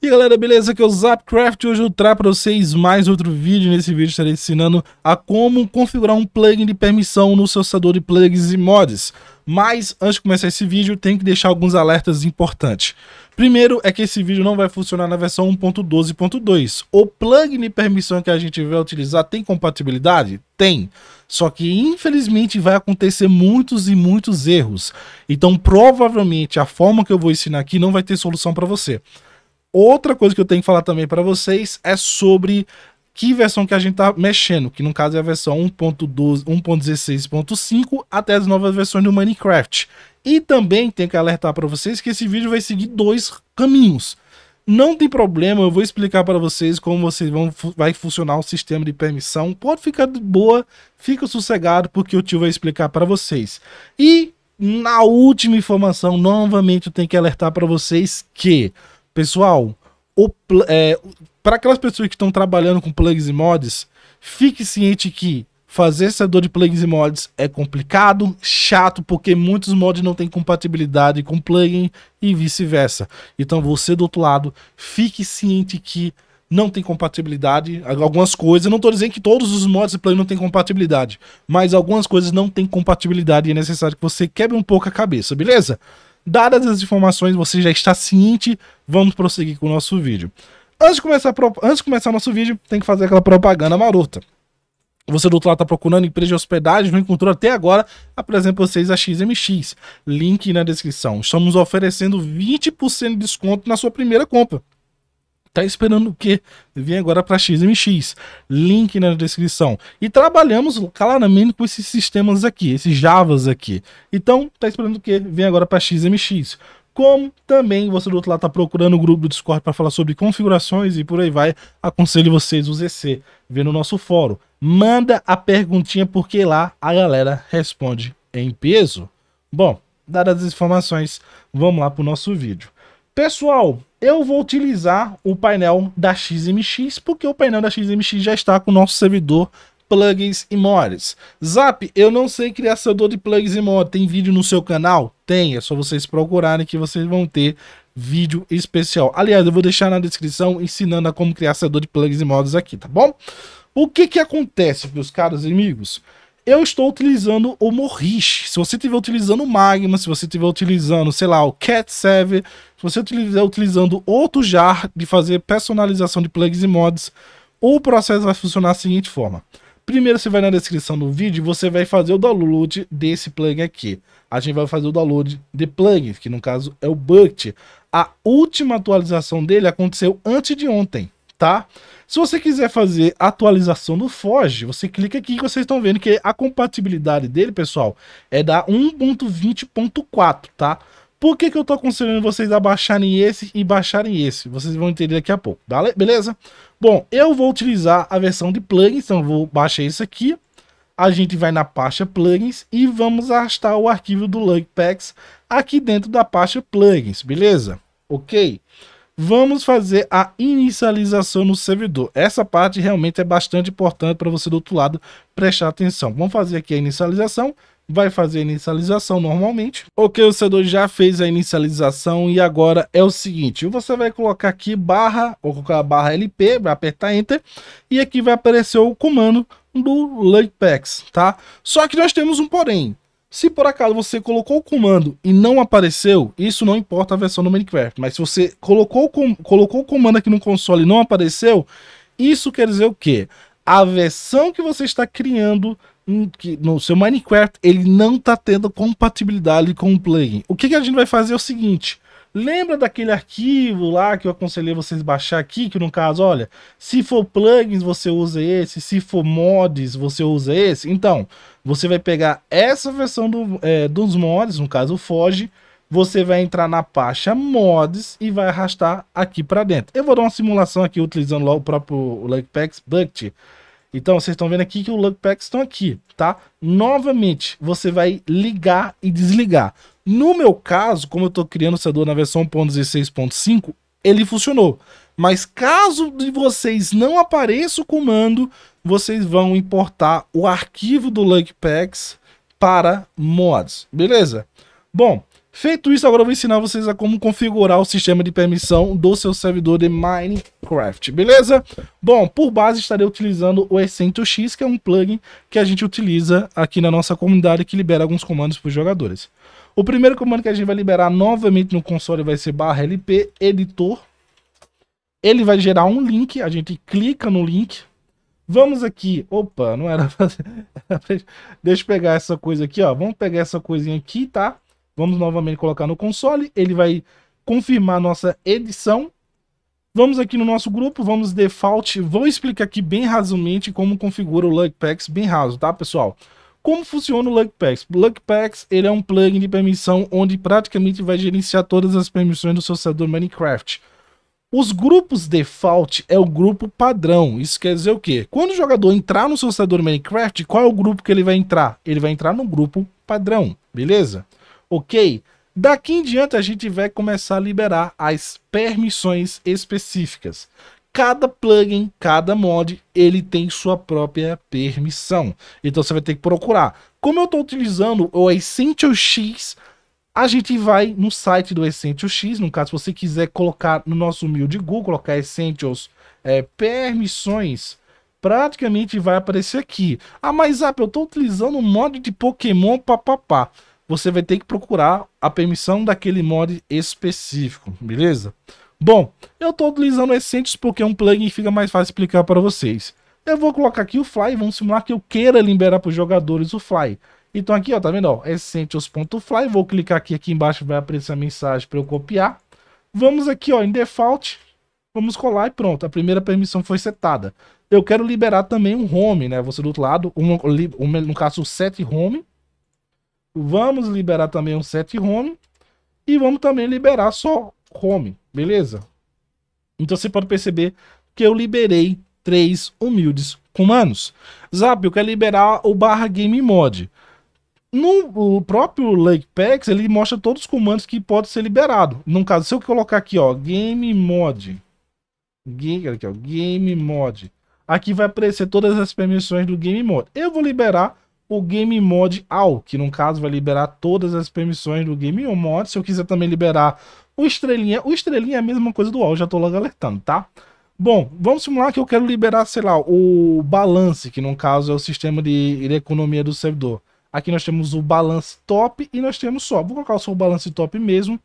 E galera, beleza? Aqui é o Zapcraft hoje eu trago para vocês mais outro vídeo. Nesse vídeo estarei ensinando a como configurar um plugin de permissão no seu acessor de plugins e mods. Mas antes de começar esse vídeo, tenho que deixar alguns alertas importantes. Primeiro é que esse vídeo não vai funcionar na versão 1.12.2. O plugin de permissão que a gente vai utilizar tem compatibilidade? Tem. Só que infelizmente vai acontecer muitos e muitos erros. Então provavelmente a forma que eu vou ensinar aqui não vai ter solução para você. Outra coisa que eu tenho que falar também para vocês é sobre que versão que a gente tá mexendo, que no caso é a versão 1.16.5 até as novas versões do Minecraft. E também tenho que alertar para vocês que esse vídeo vai seguir dois caminhos. Não tem problema, eu vou explicar para vocês como vocês vão vai funcionar o sistema de permissão. Pode ficar de boa, fica sossegado porque o tio vai explicar para vocês. E na última informação, novamente eu tenho que alertar para vocês que Pessoal, é, para aquelas pessoas que estão trabalhando com plugs e mods, fique ciente que fazer servidor de plugins e mods é complicado, chato, porque muitos mods não têm compatibilidade com plugin e vice-versa. Então você do outro lado, fique ciente que não tem compatibilidade, algumas coisas, não estou dizendo que todos os mods e plugins não têm compatibilidade, mas algumas coisas não têm compatibilidade e é necessário que você quebre um pouco a cabeça, beleza? Dadas as informações, você já está ciente. Vamos prosseguir com o nosso vídeo. Antes de começar, antes de começar o nosso vídeo, tem que fazer aquela propaganda marota. Você do outro lado está procurando empresa de hospedagem, não encontrou até agora, apresento vocês a XMX. Link na descrição. Estamos oferecendo 20% de desconto na sua primeira compra. Tá esperando o quê? Vem agora para XMX. Link na descrição. E trabalhamos claramente com esses sistemas aqui, esses Javas aqui. Então, tá esperando o quê? Vem agora para XMX como também você do outro lado está procurando o grupo do Discord para falar sobre configurações e por aí vai, aconselho vocês o ZC, vê no nosso fórum. Manda a perguntinha porque lá a galera responde em peso. Bom, dadas as informações, vamos lá para o nosso vídeo. Pessoal, eu vou utilizar o painel da XMX, porque o painel da XMX já está com o nosso servidor plugins e mods. Zap, eu não sei criar servidor de plugins e mods. Tem vídeo no seu canal? Tem, é só vocês procurarem que vocês vão ter vídeo especial. Aliás, eu vou deixar na descrição ensinando a como criar servidor de plugins e mods aqui, tá bom? O que que acontece, meus caros amigos? eu estou utilizando o Morris. Se você estiver utilizando o Magma, se você estiver utilizando, sei lá, o Cat Server, se você estiver utilizando outro jar de fazer personalização de plugs e mods, o processo vai funcionar da seguinte forma. Primeiro você vai na descrição do vídeo e você vai fazer o download desse plugin aqui. A gente vai fazer o download de plugin, que no caso é o Bucket. A última atualização dele aconteceu antes de ontem, tá? Tá? Se você quiser fazer atualização do Forge, você clica aqui que vocês estão vendo que a compatibilidade dele, pessoal, é da 1.20.4, tá? Por que, que eu tô aconselhando vocês a baixarem esse e baixarem esse? Vocês vão entender daqui a pouco, beleza? Bom, eu vou utilizar a versão de plugins, então eu vou baixar isso aqui. A gente vai na pasta plugins e vamos arrastar o arquivo do Lugpacks aqui dentro da pasta plugins, beleza? Ok? Vamos fazer a inicialização no servidor. Essa parte realmente é bastante importante para você do outro lado prestar atenção. Vamos fazer aqui a inicialização. Vai fazer a inicialização normalmente. Ok, o C2 já fez a inicialização e agora é o seguinte. Você vai colocar aqui barra, ou colocar barra LP, vai apertar Enter. E aqui vai aparecer o comando do lightpacks, tá? Só que nós temos um porém. Se por acaso você colocou o comando e não apareceu, isso não importa a versão do Minecraft. Mas se você colocou, com, colocou o comando aqui no console e não apareceu, isso quer dizer o quê? A versão que você está criando que no seu Minecraft ele não está tendo compatibilidade com o plugin. O que, que a gente vai fazer é o seguinte: Lembra daquele arquivo lá que eu aconselhei vocês baixar aqui, que no caso, olha, se for plugins você usa esse, se for mods você usa esse. Então, você vai pegar essa versão do, é, dos mods, no caso o Foge, você vai entrar na pasta mods e vai arrastar aqui para dentro. Eu vou dar uma simulação aqui utilizando logo o próprio Lugpacks Bucket. Então, vocês estão vendo aqui que o Lugpacks estão aqui, tá? Novamente, você vai ligar e desligar. No meu caso, como eu estou criando o servidor na versão 1.16.5, ele funcionou. Mas caso de vocês não apareça o comando, vocês vão importar o arquivo do Lucky Packs para mods, beleza? Bom, Feito isso, agora eu vou ensinar vocês a como configurar o sistema de permissão do seu servidor de Minecraft, beleza? Bom, por base estarei utilizando o Essento-X, que é um plugin que a gente utiliza aqui na nossa comunidade que libera alguns comandos para os jogadores. O primeiro comando que a gente vai liberar novamente no console vai ser barra lp editor. Ele vai gerar um link, a gente clica no link. Vamos aqui, opa, não era fazer... Deixa eu pegar essa coisa aqui, ó. Vamos pegar essa coisinha aqui, tá? Vamos novamente colocar no console, ele vai confirmar nossa edição. Vamos aqui no nosso grupo, vamos default, vou explicar aqui bem rasamente como configura o Luck Packs, bem raso, tá pessoal? Como funciona o Luck Packs? Luck Packs ele é um plugin de permissão onde praticamente vai gerenciar todas as permissões do seu servidor Minecraft. Os grupos default é o grupo padrão. Isso quer dizer o quê? Quando o jogador entrar no seu servidor Minecraft, qual é o grupo que ele vai entrar? Ele vai entrar no grupo padrão, beleza? ok? Daqui em diante a gente vai começar a liberar as permissões específicas. Cada plugin, cada mod, ele tem sua própria permissão. Então você vai ter que procurar. Como eu estou utilizando o Essential X, a gente vai no site do Essential X, no caso, se você quiser colocar no nosso humilde Google, colocar Essentials é, permissões, praticamente vai aparecer aqui. Ah, mas ah, eu estou utilizando um mod de Pokémon, papapá você vai ter que procurar a permissão daquele mod específico, beleza? Bom, eu estou utilizando Essentials porque é um plugin que fica mais fácil explicar para vocês. Eu vou colocar aqui o Fly, vamos simular que eu queira liberar para os jogadores o Fly. Então aqui, ó, tá vendo? Ó, Essentials.fly, vou clicar aqui, aqui embaixo vai aparecer a mensagem para eu copiar. Vamos aqui, ó, em Default, vamos colar e pronto, a primeira permissão foi setada. Eu quero liberar também um Home, né? Você do outro lado, um, um, no caso, o Set Home, Vamos liberar também um set home. E vamos também liberar só home, beleza? Então você pode perceber que eu liberei três humildes comandos. Zap, eu quero liberar o barra game mod. No próprio Packs, ele mostra todos os comandos que pode ser liberado. No caso, se eu colocar aqui, ó, game mod. Game, aqui, ó, game mod. Aqui vai aparecer todas as permissões do game mod. Eu vou liberar o Game Mod All, que no caso vai liberar todas as permissões do Game Mod. Se eu quiser também liberar o Estrelinha, o Estrelinha é a mesma coisa do All, já tô logo alertando, tá? Bom, vamos simular que eu quero liberar, sei lá, o Balance, que no caso é o sistema de, de economia do servidor. Aqui nós temos o Balance Top e nós temos só. Vou colocar só o Balance Top mesmo.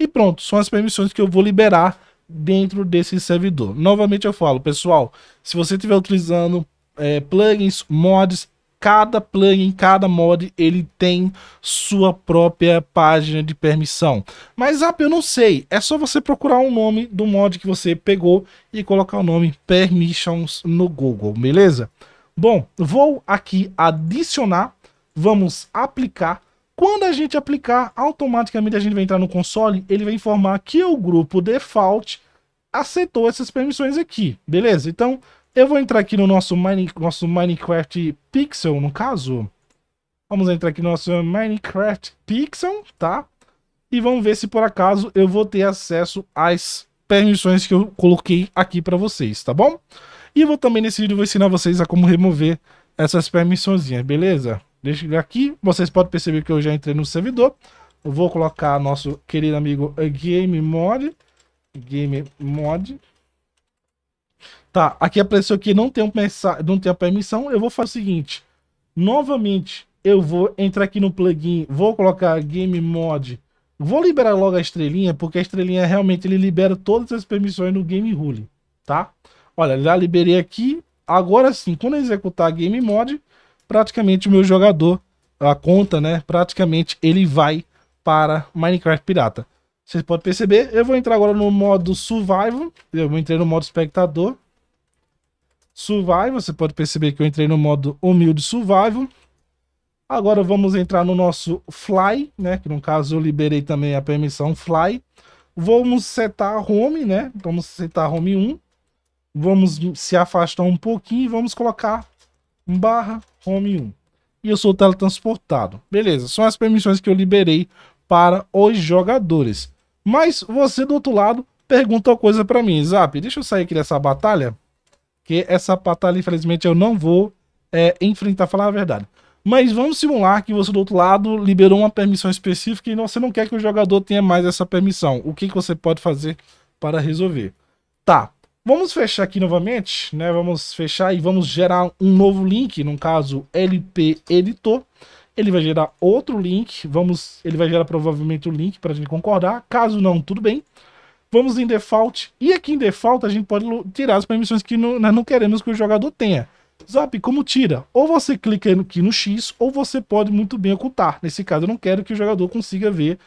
E pronto, são as permissões que eu vou liberar dentro desse servidor. Novamente eu falo, pessoal, se você estiver utilizando é, plugins, mods, cada plugin, cada mod, ele tem sua própria página de permissão. Mas app eu não sei, é só você procurar o um nome do mod que você pegou e colocar o nome permissions no Google, beleza? Bom, vou aqui adicionar, vamos aplicar. Quando a gente aplicar, automaticamente a gente vai entrar no console, ele vai informar que o grupo default aceitou essas permissões aqui, beleza? Então, eu vou entrar aqui no nosso, mine, nosso Minecraft Pixel, no caso. Vamos entrar aqui no nosso Minecraft Pixel, tá? E vamos ver se por acaso eu vou ter acesso às permissões que eu coloquei aqui para vocês, tá bom? E vou também nesse vídeo vou ensinar vocês a como remover essas permissãozinhas, beleza? Deixa eu aqui, vocês podem perceber que eu já entrei no servidor. Eu vou colocar nosso querido amigo Game Mod, Game Mod, Tá, aqui é apareceu que não tem, um não tem a permissão. Eu vou fazer o seguinte. Novamente, eu vou entrar aqui no plugin, vou colocar Game Mod. Vou liberar logo a estrelinha, porque a estrelinha realmente ele libera todas as permissões no Game Rule, tá? Olha, já liberei aqui. Agora sim, quando eu executar Game Mod, praticamente o meu jogador, a conta, né? Praticamente ele vai para Minecraft Pirata. Vocês podem perceber, eu vou entrar agora no modo Survival. Eu entrei no modo Espectador. Survival, você pode perceber que eu entrei no modo humilde Survival. Agora vamos entrar no nosso Fly, né? Que no caso eu liberei também a permissão Fly. Vamos setar Home, né? Vamos setar Home 1. Vamos se afastar um pouquinho e vamos colocar barra Home 1. E eu sou teletransportado. Beleza, são as permissões que eu liberei para os jogadores. Mas você do outro lado pergunta uma coisa para mim, Zap, deixa eu sair aqui dessa batalha que essa batalha, infelizmente, eu não vou é, enfrentar, falar a verdade. Mas vamos simular que você do outro lado liberou uma permissão específica e você não quer que o jogador tenha mais essa permissão. O que, que você pode fazer para resolver? Tá, Vamos fechar aqui novamente, né? Vamos fechar e vamos gerar um novo link, no caso LP Editor. Ele vai gerar outro link, vamos, ele vai gerar provavelmente o um link para a gente concordar. Caso não, tudo bem vamos em default. E aqui em default a gente pode tirar as permissões que não, nós não queremos que o jogador tenha. Zap, como tira? Ou você clica aqui no X, ou você pode muito bem ocultar. Nesse caso eu não quero que o jogador consiga ver,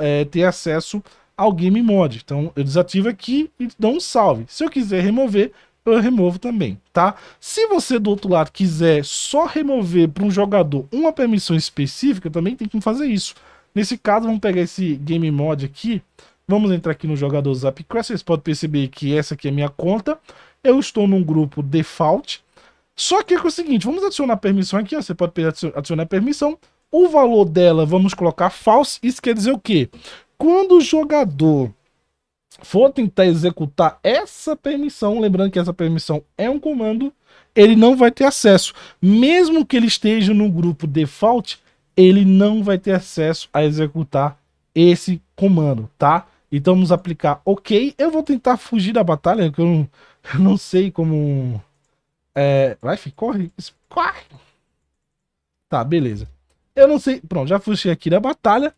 é, ter acesso ao Game Mod. Então eu desativo aqui e dou um salve. Se eu quiser remover, eu removo também, tá? Se você do outro lado quiser só remover para um jogador uma permissão específica, também tem que fazer isso. Nesse caso, vamos pegar esse Game Mod aqui. Vamos entrar aqui no jogador Zapcraft. Vocês podem perceber que essa aqui é minha conta. Eu estou num grupo default. Só que é o seguinte, vamos adicionar permissão aqui. Ó. Você pode adicionar permissão. O valor dela vamos colocar false. Isso quer dizer o quê? Quando o jogador for tentar executar essa permissão, lembrando que essa permissão é um comando, ele não vai ter acesso. Mesmo que ele esteja no grupo default, ele não vai ter acesso a executar esse comando, tá? Então vamos aplicar ok. Eu vou tentar fugir da batalha, que eu não, eu não sei como... É... Vai, corre, corre. Tá, beleza. Eu não sei... Pronto, já fugi aqui da batalha.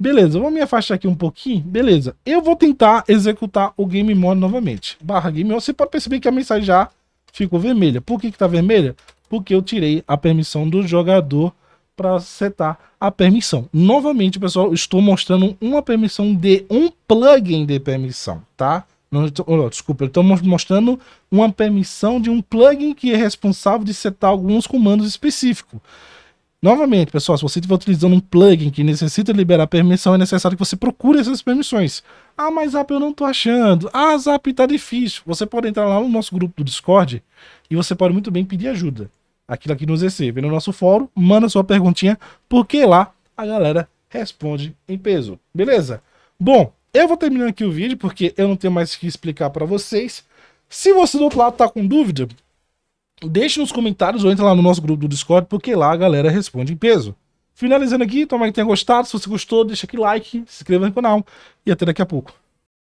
Beleza, eu vou me afastar aqui um pouquinho. Beleza, eu vou tentar executar o game mode novamente. Barra game mode. Você pode perceber que a mensagem já ficou vermelha. Por que que tá vermelha? Porque eu tirei a permissão do jogador para setar a permissão. Novamente, pessoal, estou mostrando uma permissão de um plugin de permissão, tá? Não, não, desculpa, estamos mostrando uma permissão de um plugin que é responsável de setar alguns comandos específicos. Novamente, pessoal, se você estiver utilizando um plugin que necessita liberar permissão, é necessário que você procure essas permissões. Ah, mas Zap eu não estou achando. Ah, Zap está difícil. Você pode entrar lá no nosso grupo do Discord e você pode muito bem pedir ajuda aquilo aqui no ZC, vem no nosso fórum, manda sua perguntinha, porque lá a galera responde em peso, beleza? Bom, eu vou terminando aqui o vídeo porque eu não tenho mais o que explicar para vocês. Se você do outro lado tá com dúvida, deixe nos comentários ou entra lá no nosso grupo do Discord, porque lá a galera responde em peso. Finalizando aqui, tomara que tenha gostado. Se você gostou, deixa aqui like, se inscreva no canal e até daqui a pouco.